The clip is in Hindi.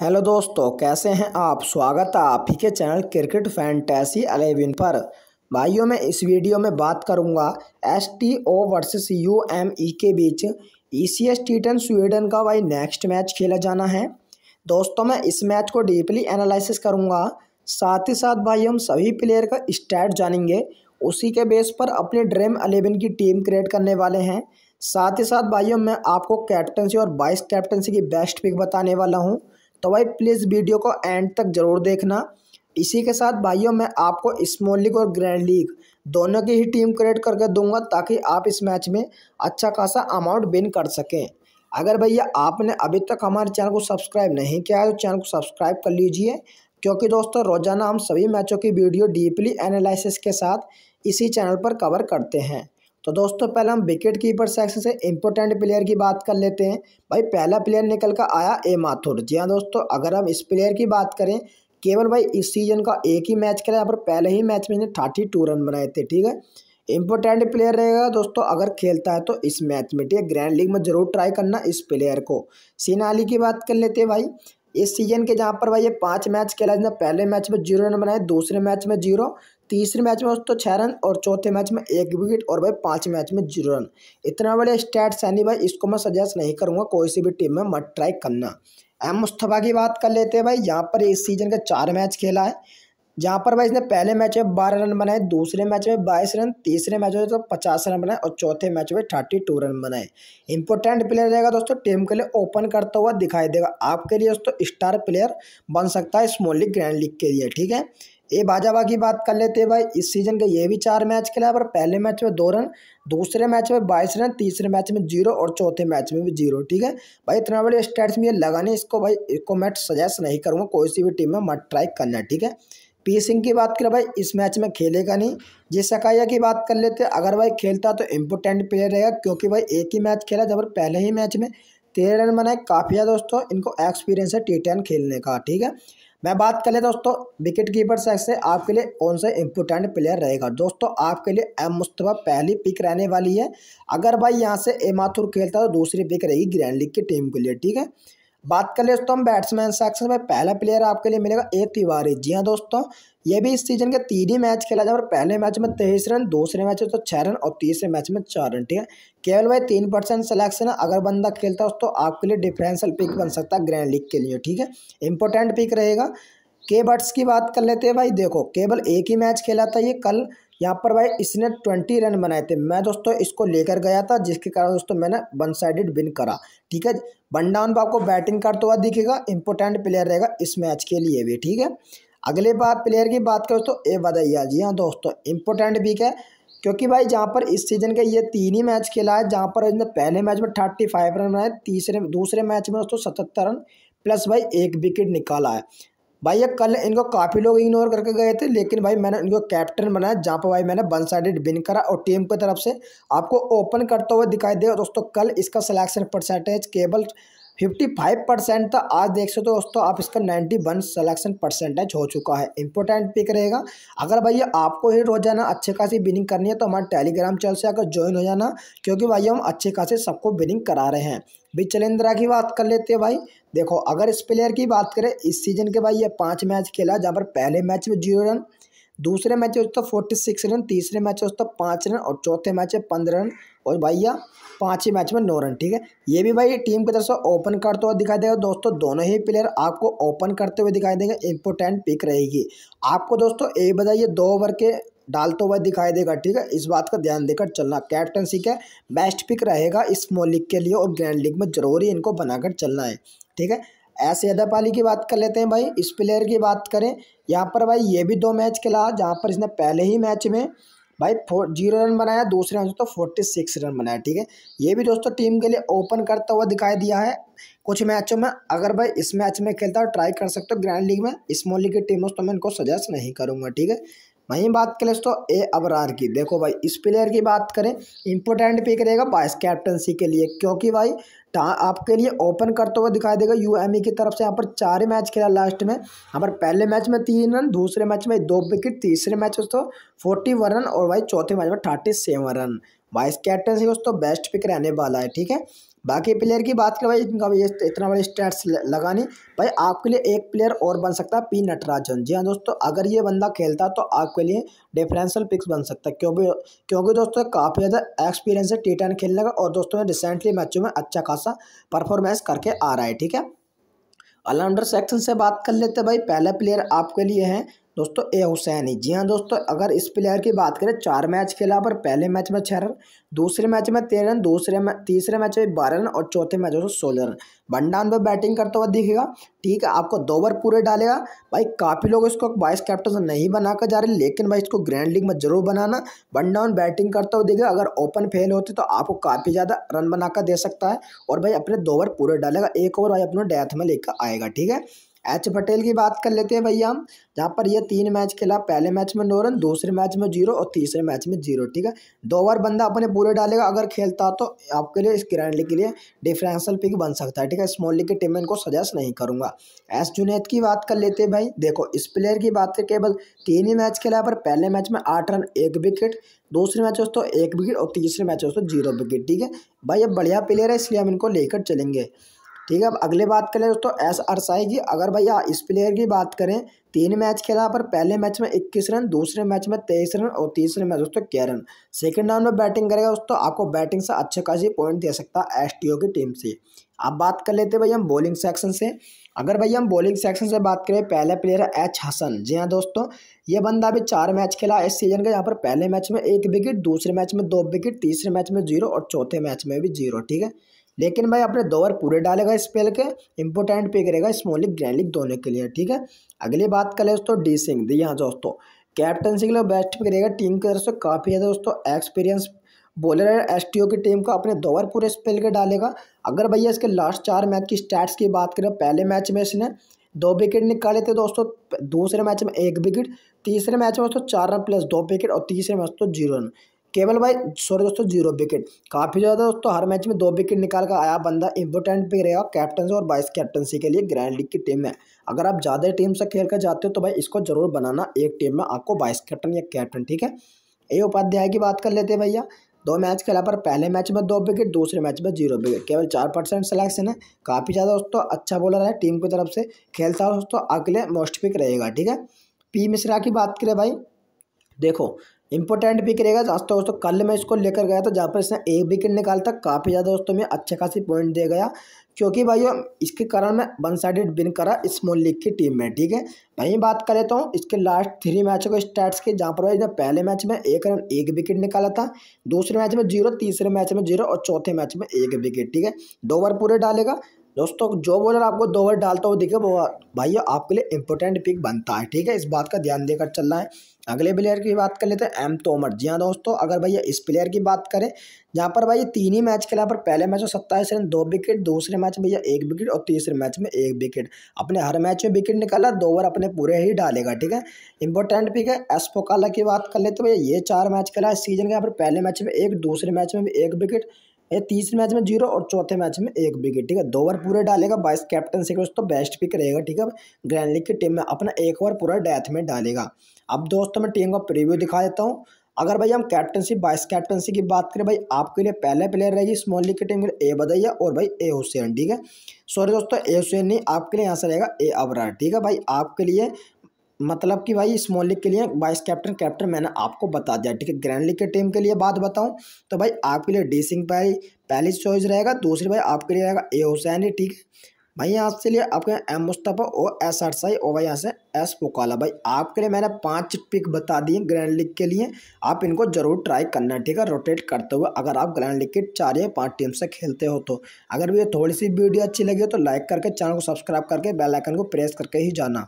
हेलो दोस्तों कैसे हैं आप स्वागत है आप ही के चैनल क्रिकेट फैंटेसी अलेविन पर भाइयों मैं इस वीडियो में बात करूंगा S T O versus U M E के बीच E C S T ten Sweden का भाई नेक्स्ट मैच खेला जाना है दोस्तों मैं इस मैच को डीपली एनालिसिस करूंगा साथ ही साथ भाई हम सभी प्लेयर का स्टैट जानेंगे उसी के बेस पर अपने ड्रीम अलेवन की टीम क्रिएट करने वाले हैं साथ ही साथ भाइयों मैं आपको कैप्टनसी और वाइस कैप्टनसी की बेस्ट पिक बताने वाला हूँ तो भाई प्लीज़ वीडियो को एंड तक ज़रूर देखना इसी के साथ भाइयों मैं आपको स्मॉल लीग और ग्रैंड लीग दोनों की ही टीम क्रिएट करके दूंगा ताकि आप इस मैच में अच्छा खासा अमाउंट विन कर सकें अगर भैया आपने अभी तक हमारे चैनल को सब्सक्राइब नहीं किया है तो चैनल को सब्सक्राइब कर लीजिए क्योंकि दोस्तों रोज़ाना हम सभी मैचों की वीडियो डीपली एनालिसिस के साथ इसी चैनल पर कवर करते हैं तो दोस्तों पहले हम विकेट कीपर सेक्शन से इम्पोर्टेंट प्लेयर की बात कर लेते हैं भाई पहला प्लेयर निकल कर आया ए माथुर जी हाँ दोस्तों अगर हम इस प्लेयर की बात करें केवल भाई इस सीजन का एक ही मैच खेला यहाँ पर पहले ही मैच में इसने थर्टी टू रन बनाए थे ठीक है इम्पोर्टेंट प्लेयर रहेगा दोस्तों अगर खेलता है तो इस मैच में ठीक है ग्रैंड लीग में जरूर ट्राई करना इस प्लेयर को सीना अली की बात कर लेते हैं भाई इस सीजन के जहाँ पर भाई ये पाँच मैच खेला जिसने पहले मैच में जीरो रन बनाए दूसरे मैच में जीरो तीसरे मैच में दोस्तों छः रन और चौथे मैच में एक विकेट और भाई पाँच मैच में जीरो रन इतना बड़े स्टैट्स है नहीं भाई इसको मैं सजेस्ट नहीं करूँगा कोई सी भी टीम में मत ट्राई करना एम मुस्तफ़ा की बात कर लेते हैं भाई यहाँ पर इस सीजन का चार मैच खेला है जहाँ पर भाई इसने पहले मैच में बारह रन बनाए दूसरे मैच में बाईस रन तीसरे मैच में तो पचास रन बनाए और चौथे मैच में थर्टी टू रन बनाए इंपॉर्टेंट प्लेयर रहेगा दोस्तों टीम के लिए ओपन करता हुआ दिखाई देगा आपके लिए दोस्तों स्टार प्लेयर बन सकता है स्मॉल लीग ग्रैंड लीग के लिए ठीक है ये बाजाबा की बात कर लेते हैं भाई इस सीज़न के ये भी चार मैच खेला पर पहले मैच में दो रन दूसरे मैच में बाईस रन तीसरे मैच में जीरो और चौथे मैच में भी जीरो ठीक है भाई इतना बड़े स्टैट्स में लगाने इसको भाई इसको मैं सजेस्ट नहीं करूँगा कोई सी भी टीम में मत ट्राई करना ठीक है पी सिंह की बात करें भाई इस मैच में खेलेगा नहीं जे सकाया की बात कर लेते अगर भाई खेलता तो इम्पोर्टेंट प्लेयर रहेगा क्योंकि भाई एक ही मैच खेला जब पहले ही मैच में तेरह रन बनाए काफ़ी है दोस्तों इनको एक्सपीरियंस है टी टेन खेलने का ठीक है मैं बात कर ले दोस्तों विकेट कीपर सेक्स से आपके लिए कौन सा इंपोर्टेंट प्लेयर रहेगा दोस्तों आपके लिए एम मुस्तफ़ा पहली पिक रहने वाली है अगर भाई यहाँ से ए माथुर खेलता है तो दूसरी पिक रहेगी ग्रैंड लीग की टीम के लिए ठीक है बात कर ले दोस्तों हम बैट्समैन सेक्शन में पहला प्लेयर आपके लिए मिलेगा ए तिवारी जी हाँ दोस्तों यह भी इस सीजन के तीन ही मैच खेला जाए और पहले मैच में तेईस रन दूसरे मैच में तो छः रन और तीसरे मैच में चार रन ठीक है केवल भाई तीन परसेंट है अगर बंदा खेलता है तो आपके लिए डिफरेंशियल पिक बन सकता है ग्रैंड लीग के लिए ठीक है इंपॉर्टेंट पिक रहेगा के बट्स की बात कर लेते हैं भाई देखो केवल एक ही मैच खेला था ये कल यहाँ पर भाई इसने ट्वेंटी रन बनाए थे मैं दोस्तों इसको लेकर गया था जिसके कारण दोस्तों मैंने वन साइडेड विन करा ठीक है वन डाउन पर आपको बैटिंग करता हुआ दिखेगा इंपॉर्टेंट प्लेयर रहेगा इस मैच के लिए भी ठीक है अगले बार प्लेयर की बात करो तो ए वदैया जी हाँ दोस्तों इम्पोर्टेंट वीक है क्योंकि भाई जहाँ पर इस सीज़न के ये तीन ही मैच खेला है जहाँ पर इसने पहले मैच में थर्टी फाइव रन बनाए तीसरे दूसरे मैच में दोस्तों सतहत्तर रन प्लस भाई एक विकेट निकाला है भाई ये कल इनको काफ़ी लोग इग्नोर करके गए थे लेकिन भाई मैंने इनको कैप्टन बनाया जहाँ पर भाई मैंने वन साइडेड विन करा और टीम की तरफ से आपको ओपन करते हुए दिखाई दे दोस्तों कल इसका सिलेक्शन परसेंटेज केवल फिफ्टी फाइव परसेंट था आज देख सकते हो दोस्तों आप इसका नाइन्टी वन सलेक्शन परसेंटेज हो चुका है इंपॉर्टेंट पिक रहेगा अगर भैया आपको ही रोजाना अच्छे खासी बिनिंग करनी है तो हमारे टेलीग्राम चैनल से आकर ज्वाइन हो जाना क्योंकि भाई हम अच्छे खासे सबको बिनिंग करा रहे हैं भी चलेंद्रा की बात कर लेते हैं भाई देखो अगर इस प्लेयर की बात करें इस सीजन के भाई ये पाँच मैच खेला जहाँ पर पहले मैच में जीरो रन दूसरे मैच में उसका फोर्टी सिक्स रन तीसरे मैच में उसका पाँच रन और चौथे मैच में पंद्रह रन और भैया पाँच ही मैच में नौ रन ठीक है ये भी भाई टीम की तरफ से ओपन करते हुए दिखाई देगा दोस्तों दोनों ही प्लेयर आपको ओपन करते हुए दिखाई देंगे इंपोर्टेंट पिक रहेगी आपको दोस्तों ये बताइए दो ओवर के डालते हुए दिखाई देगा ठीक है इस बात का ध्यान देकर चलना कैप्टनसी का बेस्ट पिक रहेगा इस लीग के लिए और ग्रैंड लीग में जरूरी इनको बनाकर चलना है ठीक है ऐसे यादव पाली की बात कर लेते हैं भाई इस प्लेयर की बात करें यहाँ पर भाई ये भी दो मैच खेला जहाँ पर इसने पहले ही मैच में भाई फोर जीरो रन बनाया दूसरे में दोस्तों फोर्टी सिक्स रन बनाया ठीक है ये भी दोस्तों टीम के लिए ओपन करता हुआ दिखाई दिया है कुछ मैचों में अगर भाई इस मैच में खेलता हो ट्राई कर सकते हो ग्रैंड लीग में स्मॉल लीग की हो तो मैं इनको सजेस्ट नहीं करूँगा ठीक है वहीं बात करें दोस्तों ए अबरार की देखो भाई इस प्लेयर की बात करें इंपोर्टेंट पिक रहेगा वाइस कैप्टनसी के लिए क्योंकि भाई आपके लिए ओपन करते हुए दिखाई देगा यूएमई e की तरफ से यहाँ पर चार ही मैच खेला लास्ट में यहाँ पर पहले मैच में तीन रन दूसरे मैच में दो विकेट तीसरे मैच दोस्तों फोर्टी वन रन और भाई चौथे मैच में thirty seven run vice captain से दोस्तों बेस्ट पिक रहने वाला है ठीक है बाकी प्लेयर की बात करें भाई इनका ये इतना बड़े स्टैट्स लगाने भाई आपके लिए एक प्लेयर और बन सकता है पी नटराजन जी हाँ दोस्तों अगर ये बंदा खेलता तो आपके लिए डिफरेंशियल पिक्स बन सकता है क्योंकि क्योंकि दोस्तों काफ़ी ज़्यादा एक्सपीरियंस है टी टेन खेलने का और दोस्तों रिसेंटली मैचों में अच्छा खासा परफॉर्मेंस करके आ रहा है ठीक है ऑलराउंडर सेक्शन से बात कर लेते भाई पहला प्लेयर आपके लिए है दोस्तों ए हुसैनी जी हाँ दोस्तों अगर इस प्लेयर की बात करें चार मैच खेला पर पहले मैच में छः रन दूसरे मैच में तेरह रन दूसरे में तीसरे मैच में बारह रन और चौथे मैच में सोलह रन बंडान पर बैटिंग करता हुआ दिखेगा ठीक है आपको दो ओवर पूरे डालेगा भाई काफ़ी लोग इसको वाइस कैप्टन नहीं बनाकर जा रहे लेकिन भाई इसको ग्रैंड लीग में जरूर बनाना बंडाउन बैटिंग करता हुआ दिखेगा अगर ओपन फेल होते तो आपको काफ़ी ज़्यादा रन बनाकर दे सकता है और भाई अपने दो ओवर पूरे डालेगा एक ओवर भाई अपने डेथ में लेकर आएगा ठीक है एच पटेल की बात कर लेते हैं भैया हम जहाँ पर यह तीन मैच खेला पहले मैच में नौ रन दूसरे मैच में जीरो और तीसरे मैच में जीरो ठीक है दो बार बंदा अपने पूरे डालेगा अगर खेलता तो आपके लिए इस ग्रैंड लीग के लिए डिफरेंशियल पिक बन सकता है ठीक है स्मॉल लीग की टीम में इनको सजेस्ट नहीं करूँगा एस जुनेद की बात कर लेते हैं भाई देखो इस प्लेयर की बात करें केवल तीन ही मैच खेला पर पहले मैच में आठ रन एक विकेट दूसरे मैच दोस्तों एक विकेट और तीसरे मैच दोस्तों जीरो विकेट ठीक है भाई ये बढ़िया प्लेयर है इसलिए हम इनको लेकर चलेंगे ठीक है अब अगले बात करें दोस्तों एस आर साई की अगर भैया इस प्लेयर की बात करें तीन मैच खेला पर पहले मैच में इक्कीस रन दूसरे मैच में तेईस रन और तीसरे मैच दोस्तों क्या रन सेकेंड राउंड में बैटिंग करेगा दोस्तों आपको बैटिंग से अच्छे खासी पॉइंट दे सकता है एस की टीम से अब बात कर लेते हैं भैया हम बॉलिंग सेक्शन से अगर भैया हम बॉलिंग सेक्शन से बात करें पहले प्लेयर है एच हसन जी हाँ दोस्तों ये बंदा अभी चार मैच खेला इस सीजन का यहाँ पर पहले मैच में एक विकेट दूसरे मैच में दो विकेट तीसरे मैच में जीरो और चौथे मैच में भी जीरो ठीक है लेकिन भाई अपने दो बार पूरे डालेगा स्पेल के इंपोर्टेंट पे करेगा स्मॉल लीग ग्रैंड दोनों के लिए ठीक है अगली बात कर ले दोस्तों डी सिंह दी हाँ दोस्तों कैप्टनसी के लिए बेस्ट पे करेगा टीम की तरफ से काफ़ी ज़्यादा दोस्तों एक्सपीरियंस बॉलर है एस की टीम को अपने दो बार पूरे स्पेल के डालेगा अगर भैया इसके लास्ट चार मैच की स्टैट्स की बात करें पहले मैच में इसने दो विकेट निकाले थे दोस्तों दूसरे मैच में एक विकेट तीसरे मैच में दोस्तों चार रन प्लस दो विकेट और तीसरे मैच तो जीरो रन केवल भाई सॉरी दोस्तों जीरो विकेट काफ़ी ज़्यादा दोस्तों हर मैच में दो विकेट निकाल कर आया बंदा इंपोर्टेंट भी रहेगा कैप्टन और वाइस कैप्टनसी के लिए ग्रैंड लीग की टीम में अगर आप ज़्यादा टीम से खेल कर जाते हो तो भाई इसको जरूर बनाना एक टीम में आपको वाइस कैप्टन या कैप्टन ठीक है ये उपाध्याय की बात कर लेते हैं भैया दो मैच खेला पर पहले मैच में दो विकेट दूसरे मैच में जीरो विकेट केवल चार परसेंट सिलेक्शन है काफ़ी ज़्यादा दोस्तों अच्छा बॉलर है टीम की तरफ से खेलता दोस्तों अगले मोस्ट पिक रहेगा ठीक है पी मिश्रा की बात करें भाई देखो इंपॉर्टेंट पिक रहेगा दोस्तों दोस्तों कल मैं इसको लेकर गया था जहाँ पर इसने एक विकेट निकालता था काफ़ी ज़्यादा दोस्तों में अच्छे खासी पॉइंट दे गया क्योंकि भाइयों इसके कारण मैं वन साइडेड विन करा स्मॉल लीग की टीम में ठीक है वहीं बात करें तो इसके लास्ट थ्री मैचों के स्टार्ट के जहाँ पर भाई इसने पहले मैच में एक रन एक विकेट निकाला था दूसरे मैच में जीरो तीसरे मैच में जीरो और चौथे मैच में एक विकेट ठीक है दो बार पूरे डालेगा दोस्तों जो बॉलर आपको दो ओवर डालता हुआ दिखे वो भाई आपके लिए इंपॉर्टेंट पिक बनता है ठीक है इस बात का ध्यान देकर चलना है अगले प्लेयर की बात कर लेते हैं एम तोमर जी हाँ दोस्तों अगर भैया इस प्लेयर की बात करें जहाँ पर भाई तीन ही मैच खेला पर पहले मैच में सत्ताईस रन दो विकेट दूसरे मैच भैया एक विकेट और तीसरे मैच में एक विकेट अपने हर मैच में विकेट निकाला दो ओवर अपने पूरे ही डालेगा ठीक है इंपॉर्टेंट पिक है एस पोकाला की बात कर लेते भैया ये चार मैच खेला है सीजन के यहाँ पर पहले मैच में एक दूसरे मैच में भी एक विकेट ये तीसरे मैच में जीरो और चौथे मैच में एक विकेट ठीक है दो ओवर पूरे डालेगा बाइस कैप्टन का दोस्तों बेस्ट पिक रहेगा ठीक है ग्रैंड लीग की टीम में अपना एक ओवर पूरा डेथ में डालेगा अब दोस्तों मैं टीम का प्रीव्यू दिखा देता हूँ अगर भाई हम कैप्टनसी बाइस कैप्टनसी की बात करें भाई आपके लिए पहले प्लेयर रहेगी स्मॉल लीग की टीम के लिए ए बदैया और भाई ए हुसैन ठीक है सॉरी दोस्तों ए हुसैन नहीं आपके लिए यहाँ से रहेगा ए अबरार ठीक है भाई आपके लिए मतलब कि भाई स्मॉल लीग के लिए वाइस कैप्टन कैप्टन मैंने आपको बता दिया ठीक है ग्रैंड लीग के टीम के लिए बात बताऊं तो भाई आपके लिए डी सिंह भाई पहली चॉइस रहेगा दूसरी भाई आपके लिए रहेगा ए हुसैन ठीक है भाई यहाँ से लिए आपके एम मुस्तफ़ा और एस अरसाई और भाई यहाँ से एस पोकाला भाई आपके लिए मैंने पांच पिक बता दिए ग्रैंड लीग के लिए आप इनको जरूर ट्राई करना ठीक है रोटेट करते हुए अगर आप ग्रैंड लीग के चार या पांच टीम से खेलते हो तो अगर ये थोड़ी सी वीडियो अच्छी लगी हो तो लाइक करके चैनल को सब्सक्राइब करके बेलाइकन को प्रेस करके ही जाना